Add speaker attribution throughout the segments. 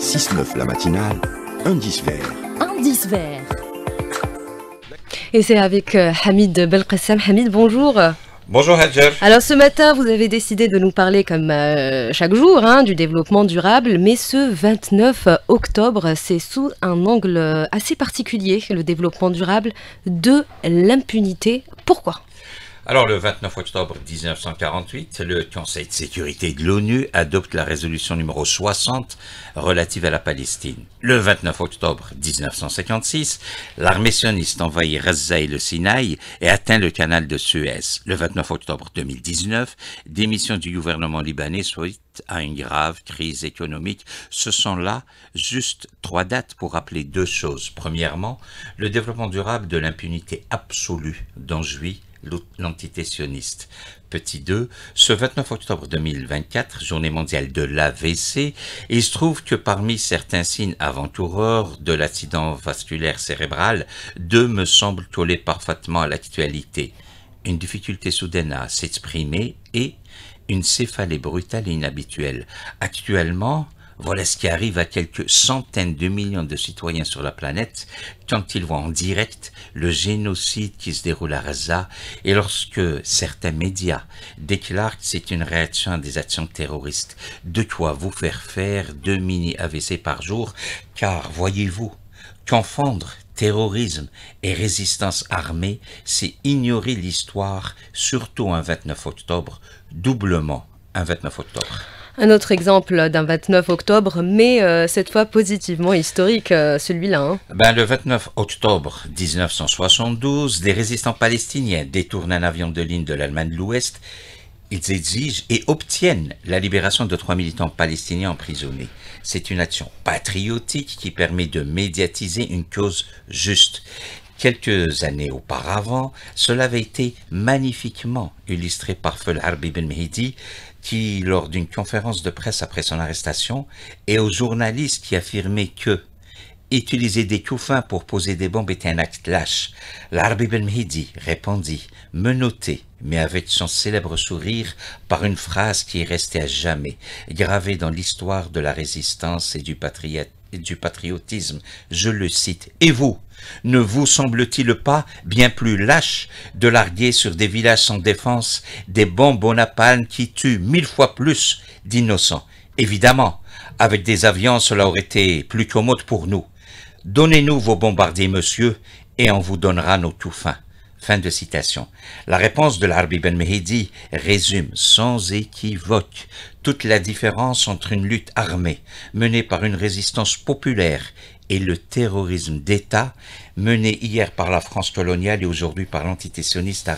Speaker 1: 6-9 la matinale, indice vert.
Speaker 2: Indice vert. Et c'est avec euh, Hamid Belkacem. Hamid, bonjour. Bonjour Hadjer. Alors ce matin, vous avez décidé de nous parler comme euh, chaque jour hein, du développement durable, mais ce 29 octobre, c'est sous un angle euh, assez particulier, le développement durable, de l'impunité. Pourquoi
Speaker 1: alors, le 29 octobre 1948, le Conseil de sécurité de l'ONU adopte la résolution numéro 60 relative à la Palestine. Le 29 octobre 1956, l'armée sioniste envahit Gaza et le Sinaï et atteint le canal de Suez. Le 29 octobre 2019, démission du gouvernement libanais suite à une grave crise économique. Ce sont là juste trois dates pour rappeler deux choses. Premièrement, le développement durable de l'impunité absolue dans jouit l'entité sioniste. Petit 2, ce 29 octobre 2024, journée mondiale de l'AVC, il se trouve que parmi certains signes avant-coureurs de l'accident vasculaire cérébral, deux me semblent coller parfaitement à l'actualité. Une difficulté soudaine à s'exprimer et une céphalée brutale et inhabituelle. Actuellement, voilà ce qui arrive à quelques centaines de millions de citoyens sur la planète quand ils voient en direct le génocide qui se déroule à Gaza et lorsque certains médias déclarent que c'est une réaction à des actions terroristes. De quoi vous faire faire deux mini AVC par jour, car voyez-vous, confondre terrorisme et résistance armée, c'est ignorer l'histoire, surtout un 29 octobre, doublement un 29 octobre.
Speaker 2: Un autre exemple d'un 29 octobre, mais euh, cette fois positivement historique, euh, celui-là. Hein.
Speaker 1: Ben, le 29 octobre 1972, des résistants palestiniens détournent un avion de ligne de l'Allemagne de l'Ouest. Ils exigent et obtiennent la libération de trois militants palestiniens emprisonnés. C'est une action patriotique qui permet de médiatiser une cause juste. Quelques années auparavant, cela avait été magnifiquement illustré par Feu Harbi Ben qui, lors d'une conférence de presse après son arrestation, et aux journalistes qui affirmaient que utiliser des couffins pour poser des bombes était un acte lâche. L'Arbi Ben Mehdi répondit, menotté, mais avec son célèbre sourire, par une phrase qui est restée à jamais, gravée dans l'histoire de la résistance et du patriote du patriotisme. Je le cite. Et vous ne vous semble-t-il pas bien plus lâche de larguer sur des villages sans défense des bombes bonapalmes qui tuent mille fois plus d'innocents Évidemment, avec des avions, cela aurait été plus commode pour nous. Donnez-nous vos bombardiers, monsieur, et on vous donnera nos tout fins. Fin de citation. La réponse de l'Arbi Ben Mehdi résume sans équivoque toute la différence entre une lutte armée menée par une résistance populaire et le terrorisme d'État mené hier par la France coloniale et aujourd'hui par l'entité sioniste à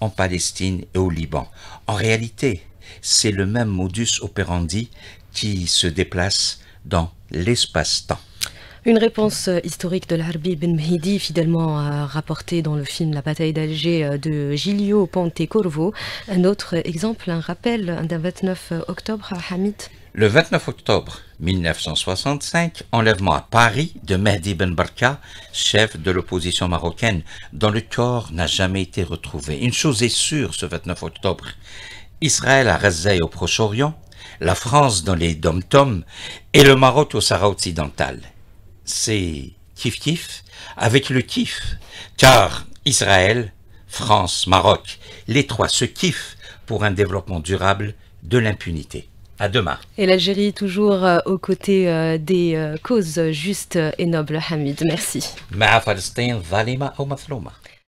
Speaker 1: en Palestine et au Liban. En réalité, c'est le même modus operandi qui se déplace dans l'espace-temps.
Speaker 2: Une réponse euh, historique de l'Arbi Ben Mehdi, fidèlement euh, rapportée dans le film La bataille d'Alger euh, de Ponte Pontecorvo. Un autre exemple, un rappel d'un 29 octobre à Hamid.
Speaker 1: Le 29 octobre 1965, enlèvement à Paris de Mehdi Ben Barka, chef de l'opposition marocaine, dont le corps n'a jamais été retrouvé. Une chose est sûre ce 29 octobre, Israël a rasay au Proche-Orient, la France dans les dom et le Maroc au Sahara occidental c'est kiff-kiff avec le kiff, car Israël, France, Maroc, les trois se kiffent pour un développement durable de l'impunité. À demain.
Speaker 2: Et l'Algérie toujours euh, aux côtés euh, des euh, causes justes et nobles, Hamid. Merci.